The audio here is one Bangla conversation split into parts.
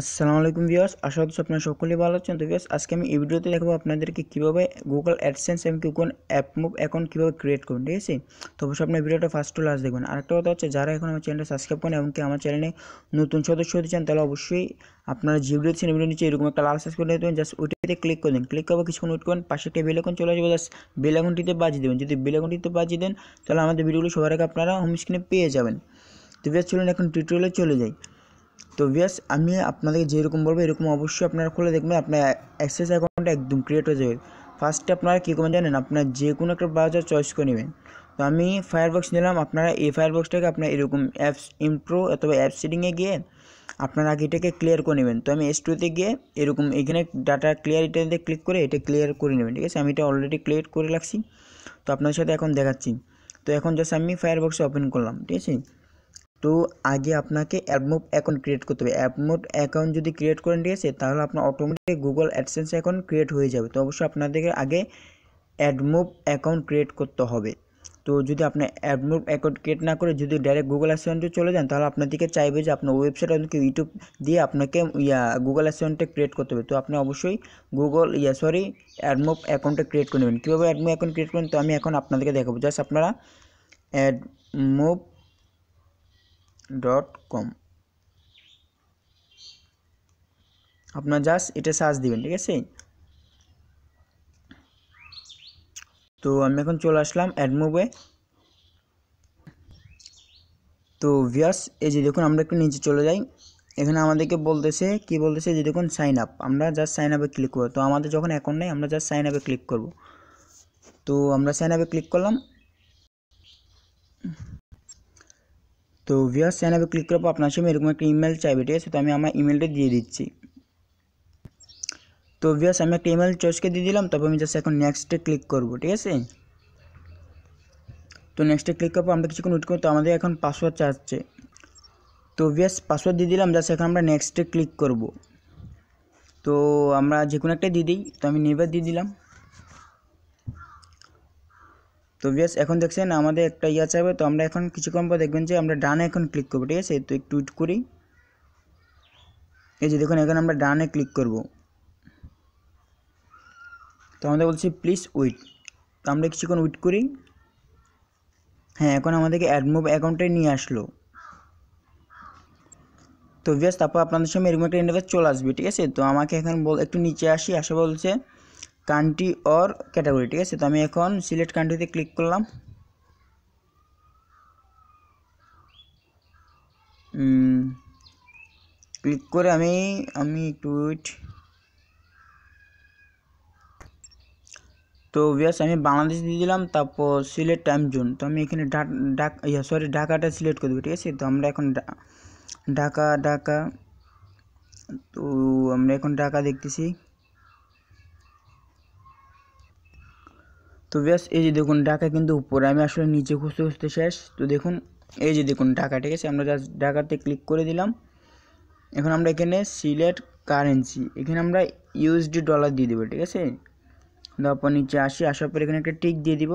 আসসালামু আলাইকুম ভিউয়ার্স আশা করছি আপনারা সকলেই ভালো আছেন তো ভিউয়ার্স আজকে আমি এই ভিডিওতে দেখাবো আপনাদেরকে কীভাবে গুগল অ্যাডসেন্স এবং কোন অ্যাপ মুভ অ্যাকাউন্ট কীভাবে ক্রিয়েট করুন ঠিক আছে তো অবশ্যই আপনার ভিডিওটা ফার্স্ট টু লাস্ট দেখবেন আরেকটা কথা হচ্ছে যারা এখন আমার চ্যানেলটা সাবস্ক্রাইব করেন এবং কি আমার চ্যানেলে নতুন সদস্য হতে চান তাহলে অবশ্যই আপনারা যে ভিডিও দিচ্ছেন ভিডিও নিচে এরকম একটা লাল সাবস্ক্রাইব করে দেবেন জাস্ট ওটিতে ক্লিক করে দিন ক্লিক করবো কিছুক্ষণ ওয়েট করুন পাশে একটা বেলাকন চলে আসবে জাস্ট বেলাকনটিতে বাজিয়ে দেবেন যদি বেলাকনটিতে বাজিয়ে দেন তাহলে আমাদের ভিডিওগুলো সবার আগে আপনারা হোম স্ক্রিনে পেয়ে যাবেন তো ভিউয়ার্স চলুন এখন টিউটোরিয়ালে চলে যাই তো ভিয়াস আমি আপনাদেরকে যেরকম বলবো এরকম অবশ্যই আপনারা খুলে দেখবেন আপনার অ্যাক্সেস অ্যাকাউন্টটা একদম ক্রিয়েট হয়ে যাবে ফার্স্টে আপনারা কী করবেন জানেন আপনার যে কোনো একটা ব্রাউজার চয়েস করে নেবেন তো আমি ফায়ারবক্স নিলাম আপনারা এই ফায়ারবক্সটাকে আপনার এরকম অ্যাপস ইমপ্রো অথবা অ্যাপ সেটিংয়ে গিয়ে আপনারা আগে এটাকে ক্লিয়ার করে নেবেন তো আমি এস টুতে গিয়ে এরকম এখানে ডাটা ক্লিয়ার এটাতে ক্লিক করে এটা ক্লিয়ার করে নেবেন ঠিক আছে আমি এটা অলরেডি ক্লিয়ার করে রাখছি তো আপনার সাথে এখন দেখাচ্ছি তো এখন জাস্ট আমি বক্সে ওপেন করলাম ঠিক আছে তো আগে আপনাকে অ্যাডমোভ অ্যাকাউন্ট ক্রিয়েট করতে হবে অ্যাডমোভ অ্যাকাউন্ট যদি ক্রিয়েট করে নিয়েছে তাহলে আপনার automatic Google AdSense account create হয়ে যাবে তো অবশ্যই আপনাদেরকে আগে অ্যাডমোভ অ্যাকাউন্ট ক্রিয়েট করতে হবে তো যদি আপনি অ্যাডমোভ অ্যাকাউন্ট ক্রিয়েট না করে যদি ডাইরেক্ট গুগল অ্যাসেন্টে চলে যান তাহলে আপনাদেরকে চাইবে যে আপনার ওয়েবসাইট আপনাকে ইউটিউব দিয়ে আপনাকে ইয়া গুগল অ্যাসেন্টে ক্রিয়েট করতে হবে তো আপনি অবশ্যই গুগল ইয়া সরি অ্যাডমোভ অ্যাকাউন্টটা ক্রিয়েট করে নেবেন কীভাবে অ্যাডমোভ অ্যাকাউন্ট ক্রিয়েট করবেন তো আমি এখন আপনাদেরকে দেখাবো জাস্ট আপনারা অ্যাডমোভ ডট কম আপনার জাস্ট এটা সার্চ দিবেন ঠিক আছে তো আমি এখন চলে আসলাম অ্যাডমোবে তো ভিয়াস এই যে দেখুন আমরা একটু নিচে চলে যাই এখানে আমাদেরকে বলতেছে কি বলতেছে যে দেখুন সাইন আপ আমরা জাস্ট সাইন আপে ক্লিক করবো তো আমাদের যখন অ্যাকাউন্ট নেই আমরা জাস্ট সাইন আপে ক্লিক করব তো আমরা সাইন আপে ক্লিক করলাম তো ভিউয়ার্স চ্যানেলে ক্লিক করবো আপনার সামনে এরকম একটা ইমেল চাইবে ঠিক আছে তো আমি আমার ইমেলটা দিয়ে দিচ্ছি তো ভিউয়ার্স আমি একটা ইমেল চয়েসকে দিয়ে দিলাম তারপর আমি জাস্ট এখন নেক্সটে ক্লিক করব ঠিক আছে তো নেক্সটে ক্লিক করার পর আমরা কিছুক্ষণ উঠ করব তো আমাদের এখন পাসওয়ার্ড চাচ্ছে তো ভিউয়ার্স পাসওয়ার্ড দিয়ে দিলাম জাস্ট এখন আমরা নেক্সটে ক্লিক করব তো আমরা যে কোনো একটা দিয়ে দিই তো আমি নেভার দিয়ে দিলাম তো বেশ এখন দেখছেন আমাদের একটা ইয়া চাইবে তো আমরা এখন কিছুক্ষণ পর দেখবেন যে আমরা ডানে এখন ক্লিক করবো ঠিক আছে তো একটু করি এই যে দেখুন এখন আমরা ডানে ক্লিক করব তো আমাদের বলছি প্লিজ উইট তো আমরা কিছুক্ষণ উইট করি হ্যাঁ এখন আমাদেরকে অ্যাডমোভ অ্যাকাউন্টে নিয়ে আসলো তো বেশ তারপর আপনাদের সঙ্গে এরকম একটা ইন্টারভেস চলে আসবে ঠিক আছে তো আমাকে এখন বল একটু নিচে আসি আসা বলছে কান্ট্রি অর ক্যাটাগরি ঠিক আছে তো আমি এখন সিলেক্ট কান্ট্রিতে ক্লিক করলাম ক্লিক করে আমি আমি একটু উইট তো ব্যাস আমি বাংলাদেশ দিয়ে দিলাম তারপর সিলেট টাইম জোন তো আমি এখানে ডাক ইয়া সরি ঢাকাটা সিলেক্ট করে দেবো ঠিক আছে তো আমরা এখন ঢাকা ঢাকা তো আমরা এখন ঢাকা দেখতেছি তো ব্যাস এই যে দেখুন ঢাকা কিন্তু উপরে আমি আসলে নিচে খুঁজতে খুঁজতে শেষ তো দেখুন এই যে দেখুন ঢাকা ঠিক আছে আমরা জাস্ট ঢাকাতে ক্লিক করে দিলাম এখন আমরা এখানে সিলেট কারেন্সি এখানে আমরা ইউএসডি ডলার দিয়ে দেবো ঠিক আছে দেওয়ার পর নিচে আসি আসার পর এখানে একটা টিক দিয়ে দিব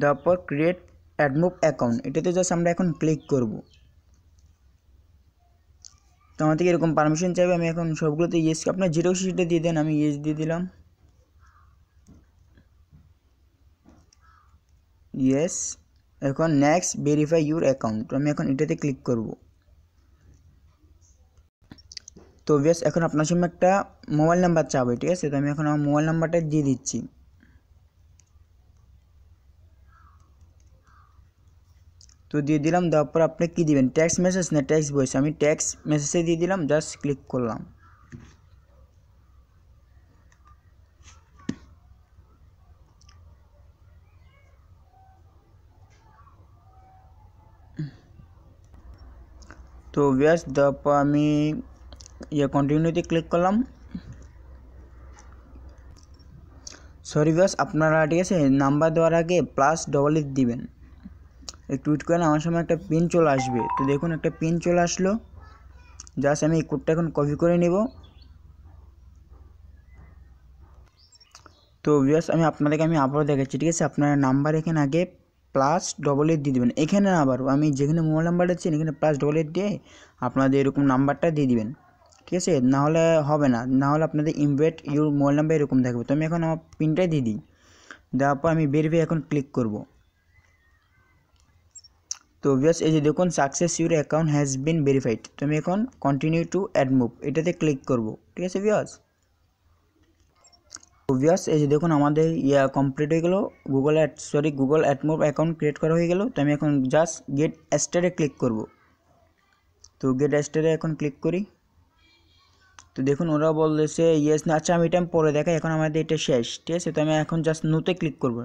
দেওয়ার পর ক্রিয়েট অ্যাডমুক অ্যাকাউন্ট এটাতে জাস্ট আমরা এখন ক্লিক করব তো আমার থেকে এরকম পারমিশন চাইবে আমি এখন সবগুলোতে ইয়েস আপনার জিরো সিটে দিয়ে দেন আমি ইয়েস দিয়ে দিলাম ইয়েস এখন নেক্সট ভেরিফাই ইউর অ্যাকাউন্ট আমি এখন এটাতে ক্লিক করব তো বেশ এখন আপনার সঙ্গে একটা মোবাইল নাম্বার চাবে ঠিক আছে তো আমি এখন আমার মোবাইল নাম্বারটা দিয়ে দিচ্ছি তো দিয়ে দিলাম দেওয়ার পর আপনি কী দিবেন ট্যাক্স মেসেজ না ট্যাক্স বয়েস আমি ট্যাক্স মেসেজে দিয়ে দিলাম জাস্ট ক্লিক করলাম তো ব্যাস তারপর আমি ইয়ে কন্টিনিউতে ক্লিক করলাম সরি ব্যাস আপনারা ঠিক আছে নাম্বার দেওয়ার আগে প্লাস ডবল ইট দিবেন একটু উইট করেন আমার সময় একটা পিন চলে আসবে তো দেখুন একটা পিন চলে আসলো জাস্ট আমি এই কোডটা এখন কপি করে নেব তো ব্যাস আমি আপনাদেরকে আমি আবারও দেখাচ্ছি ঠিক আছে আপনার নাম্বার এখানে আগে প্লাস ডবল এইট দিয়ে দেবেন এখানে আবার আমি যেখানে মোবাইল নাম্বারটা চেন এখানে প্লাস ডবল এইট দিয়ে আপনাদের এরকম নাম্বারটা দিয়ে দেবেন ঠিক আছে নাহলে হবে না নাহলে আপনাদের ইমবেট ইউর মোবাইল নাম্বার এরকম থাকবে তো আমি এখন আমার পিনটাই দিয়ে দিই দেওয়ার পর আমি বেরবে এখন ক্লিক করব তো ভিয়াস এই যে দেখুন success your account has been verified তুমি এখন কন্টিনিউ টু অ্যাড মুভ এটাতে ক্লিক করবো ঠিক আছে ভিয়াস ওভিয়াস এই যে দেখুন আমাদের ইয়া কমপ্লিট হয়ে গেলো Google ad sorry Google AdMob account create করা হয়ে গেলো তো আমি এখন জাস্ট গেট অ্যাস্টারে ক্লিক করব তো গেট অ্যাস্টারে এখন ক্লিক করি তো দেখুন ওরা বলছে ইয়েস না আচ্ছা আমি এটা পরে দেখাই এখন আমাদের এটা শেষ ঠিক আছে তো আমি এখন জাস্ট নোতে ক্লিক করবো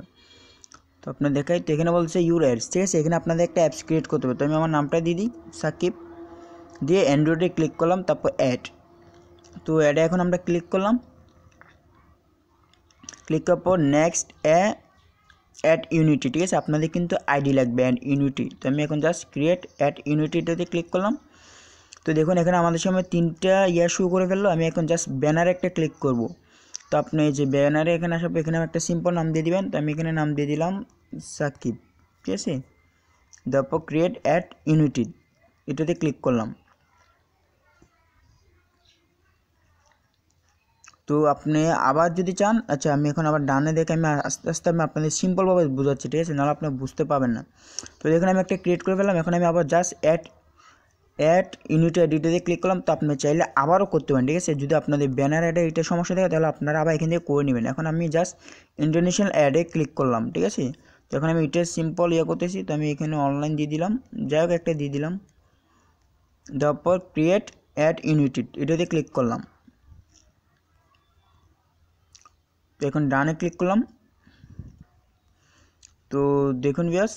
তো আপনার দেখাই তো এখানে বলছে ইউর অ্যাডস ঠিক আছে এখানে আপনাদের একটা অ্যাপস ক্রিয়েট করতে হবে তো আমি আমার নামটা দিয়ে দিই সাকিব দিয়ে অ্যান্ড্রয়েডে ক্লিক করলাম তারপর অ্যাড তো অ্যাডে এখন আমরা ক্লিক করলাম ক্লিক করার পর নেক্সট এ অ্যাট ইউনিটি ঠিক আছে আপনাদের কিন্তু আইডি লাগবে অ্যাট ইউনিটি তো আমি এখন জাস্ট ক্রিয়েট অ্যাট ইউনিটিটাতে ক্লিক করলাম তো দেখুন এখানে আমাদের সময় তিনটা ইয়ার শুরু করে ফেললো আমি এখন জাস্ট ব্যানারে একটা ক্লিক করব তো আপনি যে ব্যানারে এখানে আসবে এখানে একটা সিম্পল নাম দিয়ে দিবেন তো আমি এখানে নাম দিয়ে দিলাম সাকিব ঠিক আছে তারপর ক্রিয়েট অ্যাট ইউনিটি এটাতে ক্লিক করলাম তো আপনি আবার যদি চান আচ্ছা আমি এখন আবার ডানে দেখে আমি আস্তে আস্তে আমি আপনাদের সিম্পলভাবে বোঝাচ্ছি ঠিক আছে নাহলে আপনি বুঝতে পারবেন না তো এখানে আমি একটা ক্রিয়েট করে ফেললাম এখন আমি আবার জাস্ট অ্যাড অ্যাড ইউনিট দিয়ে ক্লিক করলাম তো আপনি চাইলে আবারও করতে পারেন ঠিক আছে যদি আপনাদের ব্যানার অ্যাডে এটা সমস্যা থাকে তাহলে আপনারা আবার এখান থেকে করে নেবেন এখন আমি জাস্ট ইন্টারন্যাশনাল অ্যাডে ক্লিক করলাম ঠিক আছে তো এখন আমি এটা সিম্পল ইয়ে করতেছি তো আমি এখানে অনলাইন দিয়ে দিলাম যাই হোক একটা দিয়ে দিলাম দেওয়ার পর ক্রিয়েট অ্যাড ইউনিটেড এটাতে ক্লিক করলাম তো এখন ডানে ক্লিক করলাম তো দেখুন ব্যাস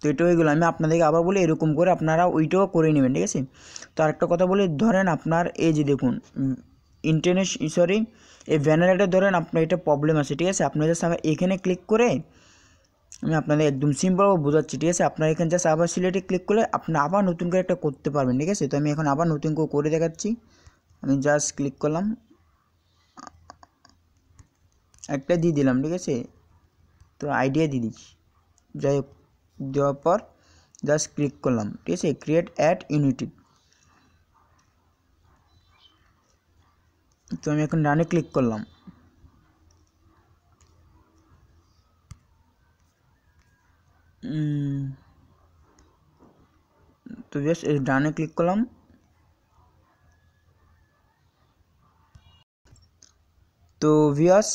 তো এটা হয়ে আমি আপনাদেরকে আবার বলি এরকম করে আপনারা ওইটাও করে নেবেন ঠিক আছে তো আরেকটা কথা বলি ধরেন আপনার এই যে দেখুন ইন্টারনেট সরি এই ভ্যানারেটা ধরেন আপনার এটা প্রবলেম আছে ঠিক আছে আপনার জাস্ট আবার এখানে ক্লিক করে আমি আপনাদের একদম সিম্পলভাবে বোঝাচ্ছি ঠিক আছে আপনার এখানে জাস্ট আবার সিলেটে ক্লিক করলে আপনি আবার নতুন করে একটা করতে পারবেন ঠিক আছে তো আমি এখন আবার নতুন করে করে দেখাচ্ছি আমি জাস্ট ক্লিক করলাম একটা দিয়ে দিলাম ঠিক আছে তো আইডিয়া দিয়ে দিচ্ছি যাই হোক দেওয়ার পর জাস্ট ক্লিক করলাম ঠিক আছে ক্রিয়েট অ্যাট ইউনিটি তো আমি এখন রানে ক্লিক করলাম তো জাস্ট ডানে ক্লিক করলাম তো ভিয়াস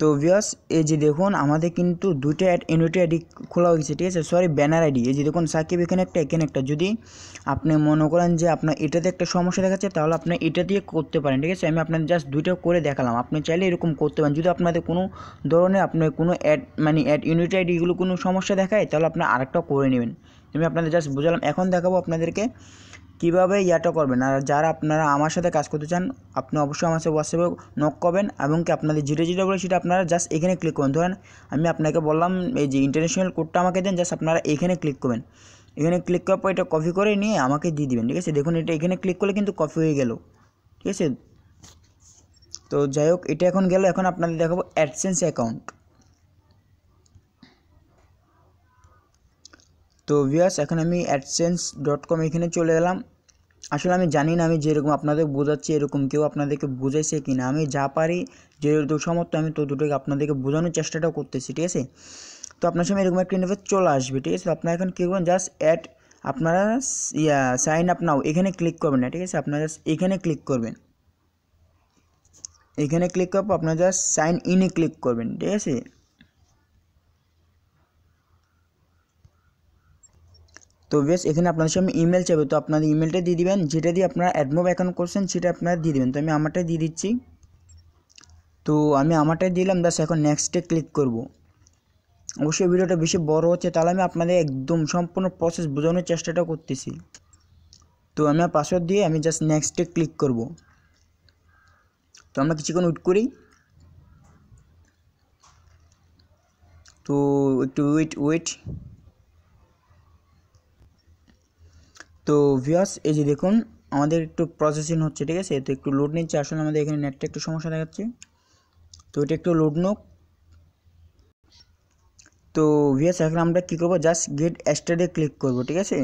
তো ভিওস এই যে দেখুন আমাদের কিন্তু দুটো ইউনিটি আইডি খোলা হয়েছে ঠিক আছে সরি ব্যানার আইডি এই যে দেখুন সাকিব এখানে একটা এখানে একটা যদি আপনি মনে করেন যে আপনার এটাতে একটা সমস্যা দেখাচ্ছে তাহলে আপনি এটা দিয়ে করতে পারেন ঠিক আছে আমি আপনাদের জাস্ট দুইটা করে দেখালাম আপনি চাইলে এরকম করতে পারেন যদি আপনাদের কোনো ধরনের আপনার কোনো অ্যাড মানে অ্যাড ইউনিটি আইডিগুলো কোনো সমস্যা দেখায় তাহলে আপনি আরেকটা করে নেবেন আমি আপনাদের জাস্ট বোঝালাম এখন দেখাবো আপনাদেরকে কীভাবে ইয়াটা করবেন আর যারা আপনারা আমার সাথে কাজ করতে চান আপনি অবশ্যই আমার সাথে হোয়াটসঅ্যাপে নক করবেন এবং কি আপনাদের যেটা যেটা বলে সেটা আপনারা জাস্ট এখানে ক্লিক করবেন ধরেন আমি আপনাকে বললাম এই যে ইন্টারন্যাশনাল কোডটা আমাকে দেন জাস্ট আপনারা এখানে ক্লিক করবেন এখানে ক্লিক করার পর এটা কপি করে নিয়ে আমাকে দিয়ে দিবেন ঠিক আছে দেখুন এটা এখানে ক্লিক করলে কিন্তু কপি হয়ে গেল ঠিক আছে তো যাই হোক এটা এখন গেল এখন আপনাদের দেখাবো অ্যাডসেন্স অ্যাকাউন্ট তো ভিয়াস এখন আমি অ্যাডসেন্স ডট কম এখানে চলে এলাম আসলে আমি জানি না আমি যেরকম আপনাদের বোঝাচ্ছি এরকম কেউ আপনাদেরকে বোঝাইছে কি না আমি যা পারি যেহেতু সমর্থ আমি তো দুটোকে আপনাদেরকে বোঝানোর চেষ্টাটাও করতেছি ঠিক আছে তো আপনার সঙ্গে এরকম একটা ইন্টারফেস চলে আসবে ঠিক আছে আপনারা এখন কী করবেন জাস্ট অ্যাড আপনারা ইয়া সাইন আপ নাও এখানে ক্লিক করবেন না ঠিক আছে আপনারা জাস্ট এখানে ক্লিক করবেন এখানে ক্লিক করার পর আপনারা জাস্ট সাইন ইনে ক্লিক করবেন ঠিক আছে তো বেশ এখানে আপনাদের সামনে ইমেল চাইবে তো আপনাদের ইমেলটা দিয়ে দেবেন যেটা দিয়ে আপনারা অ্যাডমোভ অ্যাকাউন্ট করছেন সেটা আপনারা দিয়ে দেবেন তো আমি আমারটাই দিয়ে দিচ্ছি তো আমি আমারটাই দিলাম দাস এখন নেক্সটে ক্লিক করব অবশ্যই ভিডিওটা বেশি বড় হচ্ছে তাহলে আমি আপনাদের একদম সম্পূর্ণ প্রসেস বোঝানোর চেষ্টাটা করতেছি তো আমি পাসওয়ার্ড দিয়ে আমি জাস্ট নেক্সটে ক্লিক করব তো আমরা কিছুক্ষণ উইট করি তো একটু ওয়েট ওয়েট তো ভিওস এই যে দেখুন আমাদের একটু প্রসেসিং হচ্ছে ঠিক আছে তো একটু লোড নিচ্ছে আসলে আমাদের এখানে নেটটা একটু সমস্যা দেখাচ্ছে তো এটা একটু লোড নোক তো ভিএস এখন আমরা কী করবো জাস্ট গেট স্টাডে ক্লিক করব ঠিক আছে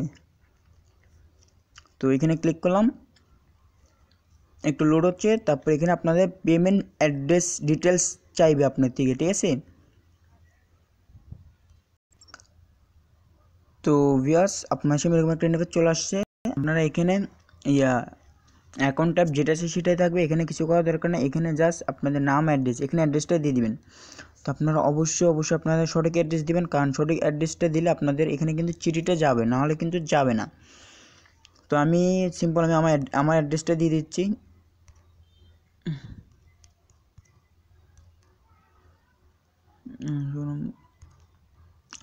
তো এখানে ক্লিক করলাম একটু লোড হচ্ছে তারপর এখানে আপনাদের পেমেন্ট অ্যাড্রেস ডিটেলস চাইবে আপনার থেকে ঠিক আছে তো ভিয়াস আপনার সঙ্গে এরকম একটা ইন্টারফেস চলে আসছে আপনারা এখানে ইয়া অ্যাকাউন্ট অ্যাপ যেটা আছে সেটাই থাকবে এখানে কিছু করার দরকার নেই এখানে জাস্ট আপনাদের নাম অ্যাড্রেস এখানে অ্যাড্রেসটা দিয়ে দিবেন তো আপনারা অবশ্যই অবশ্যই আপনাদের সঠিক অ্যাড্রেস দিবেন কারণ সঠিক অ্যাড্রেসটা দিলে আপনাদের এখানে কিন্তু চিঠিটা যাবে নাহলে কিন্তু যাবে না তো আমি সিম্পল আমি আমার আমার অ্যাড্রেসটা দিয়ে দিচ্ছি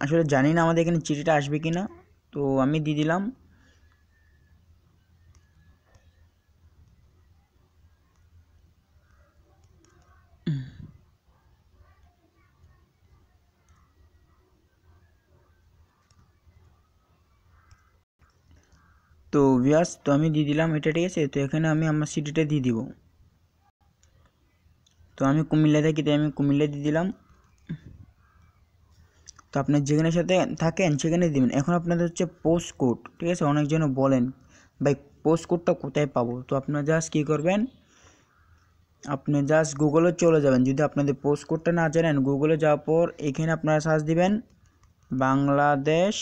আসলে জানি না আমাদের এখানে চিঠিটা আসবে কি না তো আমি দিয়ে দিলাম তো ভিয়াস তো আমি দিয়ে দিলাম এটা ঠিক আছে তো এখানে আমি আমার সিটিটা দিয়ে দিব তো আমি কুমিল্লা থাকি তাই আমি কুমিল্লা দিয়ে দিলাম তো আপনি যেখানে সাথে থাকেন সেখানে দিবেন এখন আপনাদের হচ্ছে পোস্ট কোড ঠিক আছে অনেকজন বলেন ভাই পোস্ট কোডটা কোথায় পাবো তো আপনার জাস্ট কী করবেন আপনি জাস্ট গুগলে চলে যাবেন যদি আপনাদের পোস্ট কোডটা না জানেন গুগলে যাওয়ার পর এখানে আপনারা সার্চ দিবেন বাংলাদেশ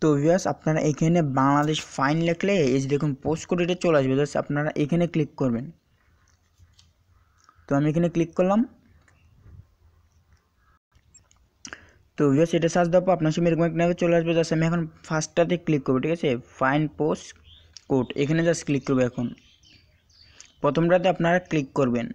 তো ভিউয়ার্স আপনারা এখানে বাংলাদেশ ফাইন লিখলে এই যে দেখুন পোস্ট কোড এটা চলে আসবে জাস্ট আপনারা এখানে ক্লিক করবেন তো আমি এখানে ক্লিক করলাম তো ভিউস এটা সার্চ দেওয়ার আপনার সামনে এরকম একটা চলে আসবে জাস্ট আমি এখন ফার্স্টটাতে ক্লিক করবো ঠিক আছে ফাইন পোস্ট কোড এখানে জাস্ট ক্লিক করবো এখন প্রথমটাতে আপনারা ক্লিক করবেন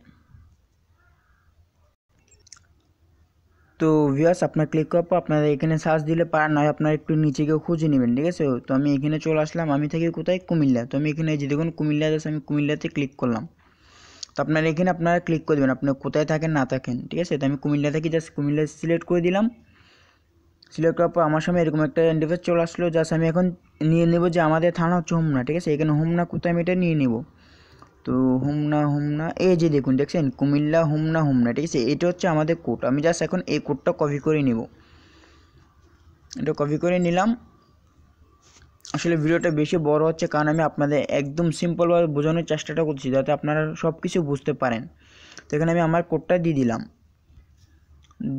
তো ভিউয়ার্স আপনার ক্লিক করার পর আপনারা এখানে সার্চ দিলে পারা নয় আপনারা একটু নিচে গিয়ে খুঁজে নেবেন ঠিক আছে তো আমি এখানে চলে আসলাম আমি থাকি কোথায় কুমিল্লা তো আমি এখানে যে দেখুন কুমিল্লা আছে আমি কুমিল্লাতে ক্লিক করলাম তো আপনার এখানে আপনারা ক্লিক করে দেবেন আপনি কোথায় থাকেন না থাকেন ঠিক আছে তো আমি কুমিল্লা থাকি জাস্ট কুমিল্লা সিলেক্ট করে দিলাম সিলেক্ট করার পর আমার সময় এরকম একটা ইন্টারফেস চলে আসলো জাস্ট আমি এখন নিয়ে নেব যে আমাদের থানা হচ্ছে হোমনা ঠিক আছে এখানে হোমনা কোথায় আমি এটা নিয়ে নেব তো হোমনা হোমনা এই যে দেখুন দেখছেন কুমিল্লা হোমনা হোমনা ঠিক আছে এটা হচ্ছে আমাদের কোড আমি জাস্ট এখন এই কোডটা কপি করে নেব এটা কপি করে নিলাম আসলে ভিডিওটা বেশি বড় হচ্ছে কারণ আমি আপনাদের একদম সিম্পলভাবে বোঝানোর চেষ্টাটা করছি যাতে আপনারা সব কিছু বুঝতে পারেন তো এখানে আমি আমার কোডটা দিয়ে দিলাম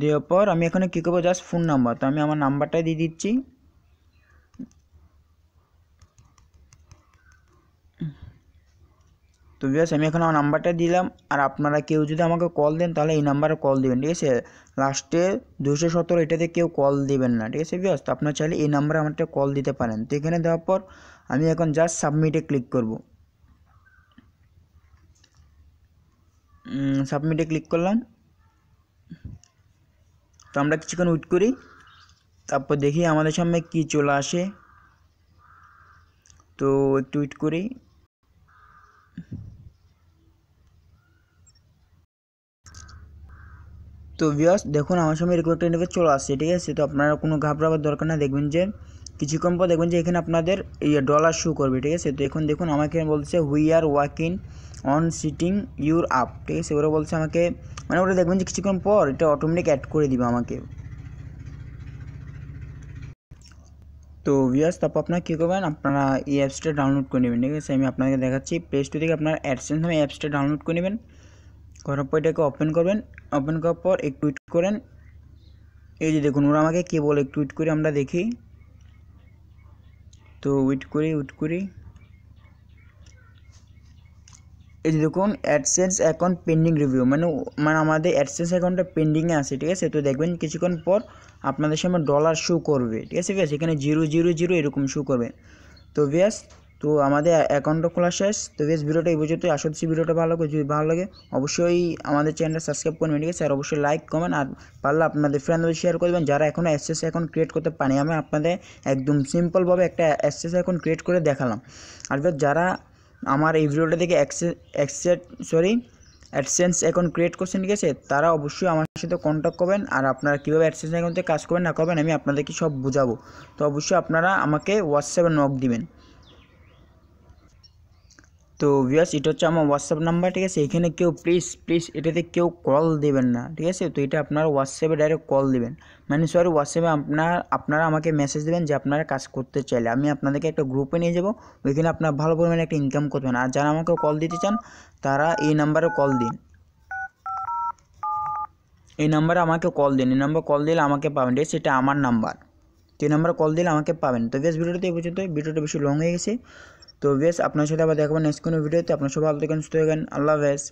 দেওয়ার পর আমি এখানে কী করবো জাস্ট ফোন নাম্বার তো আমি আমার নাম্বারটা দিয়ে দিচ্ছি তো বিয়াস আমি এখন আমার নাম্বারটা দিলাম আর আপনারা কেউ যদি আমাকে কল দেন তাহলে এই নাম্বারে কল দেবেন ঠিক আছে লাস্টে দুশো সতেরো এটাতে কেউ কল দেবেন না ঠিক আছে বিয়াস তো আপনার চাইলে এই নাম্বারে আমারটা কল দিতে পারেন তো এখানে দেওয়ার পর আমি এখন জাস্ট সাবমিটে ক্লিক করব সাবমিটে ক্লিক করলাম তো আমরা কিছুক্ষণ উইট করি তারপর দেখি আমাদের সামনে কি চলে আসে তো একটু উইট করি তো ভিউয়ারস দেখুন আমার সময় রিকনটে গিয়ে চলে আসছে ঠিক আছে তো আপনারা কোনো घबराहट দরকার না দেখবেন যে কিছু কমপ দেখবেন যে এখানে আপনাদের এই ডলার شو করবে ঠিক আছে তো এখন দেখুন আমাকে বলেছে we are working on setting your up তো এরকম বলছে আমাকে মানে আপনারা দেখবেন যে কিছু কম পর এটা অটোমেটিক অ্যাড করে দিবে আমাকে তো ভিউয়ারস আপনারা কি করবেন আপনারা এই অ্যাপসটা ডাউনলোড করে নেবেন ঠিক আছে আমি আপনাদের দেখাচ্ছি প্লে স্টোর থেকে আপনারা এডসেন্স নামের অ্যাপসটা ডাউনলোড করে নেবেন করার পর এটাকে ওপেন করবেন ওপেন করার পর একটু টুইট করেন এই যে দেখুন ওরা আমাকে কী বলে একটু টুইট করে আমরা দেখি তো উইট করি উইট করি এই যে দেখুন অ্যাডসেন্স অ্যাকাউন্ট পেন্ডিং রিভিউ মানে মানে আমাদের অ্যাডসেন্স অ্যাকাউন্টটা পেন্ডিংয়ে আছে ঠিক আছে তো দেখবেন কিছুক্ষণ পর আপনাদের সামনে ডলার শো করবে ঠিক আছে আছে এখানে জিরো জিরো জিরো এরকম শো করবে তো ব্যাস তো আমাদের অ্যাকাউন্টটা খোলা শেষ তো বেশ ভিডিওটা এই পর্যন্তই আশা করছি ভিডিওটা ভালো লাগে যদি ভালো লাগে অবশ্যই আমাদের চ্যানেলটা সাবস্ক্রাইব করবেন ঠিক আছে আর অবশ্যই লাইক কমেন্ট আর পারলে আপনাদের ফ্রেন্ডদের শেয়ার করবেন যারা এখনও এস অ্যাকাউন্ট ক্রিয়েট করতে পারেনি আমি আপনাদের একদম সিম্পলভাবে একটা এস অ্যাকাউন্ট ক্রিয়েট করে দেখালাম আর যারা আমার এই ভিডিওটা দেখে access access sorry AdSense account create করছেন ঠিক আছে তারা অবশ্যই আমার সাথে কন্ট্যাক্ট করবেন আর আপনারা কীভাবে অ্যাডসেন্স অ্যাকাউন্টে কাজ করবেন না করবেন আমি আপনাদেরকে সব বোঝাবো তো অবশ্যই আপনারা আমাকে হোয়াটসঅ্যাপে নক দিবেন তো ভিউয়ার্স এটা হচ্ছে আমার হোয়াটসঅ্যাপ নাম্বার ঠিক আছে এখানে কেউ প্লিজ প্লিজ এটাতে কেউ কল দেবেন না ঠিক আছে তো এটা আপনারা হোয়াটসঅ্যাপে ডাইরেক্ট কল দেবেন মানে সরি হোয়াটসঅ্যাপে আপনার আপনারা আমাকে মেসেজ দেবেন যে আপনারা কাজ করতে চাইলে আমি আপনাদেরকে একটা গ্রুপে নিয়ে যাব ওইখানে আপনারা ভালো পরিমাণে একটা ইনকাম করবেন আর যারা আমাকে কল দিতে চান তারা এই নাম্বারে কল দিন এই নাম্বারে আমাকে কল দিন এই নাম্বার কল দিলে আমাকে পাবেন ঠিক আছে এটা আমার নাম্বার তো এই নাম্বারে কল দিলে আমাকে পাবেন তো বেশ ভিডিওটি এই পর্যন্ত ভিডিওটা বেশি লং হয়ে গেছে তো বেশ আপনার সাথে আবার দেখাবো নেক্সট কোনো ভিডিওতে আপনার সব ভালো থাকেন সুস্থ থাকেন আল্লাহ হাফেজ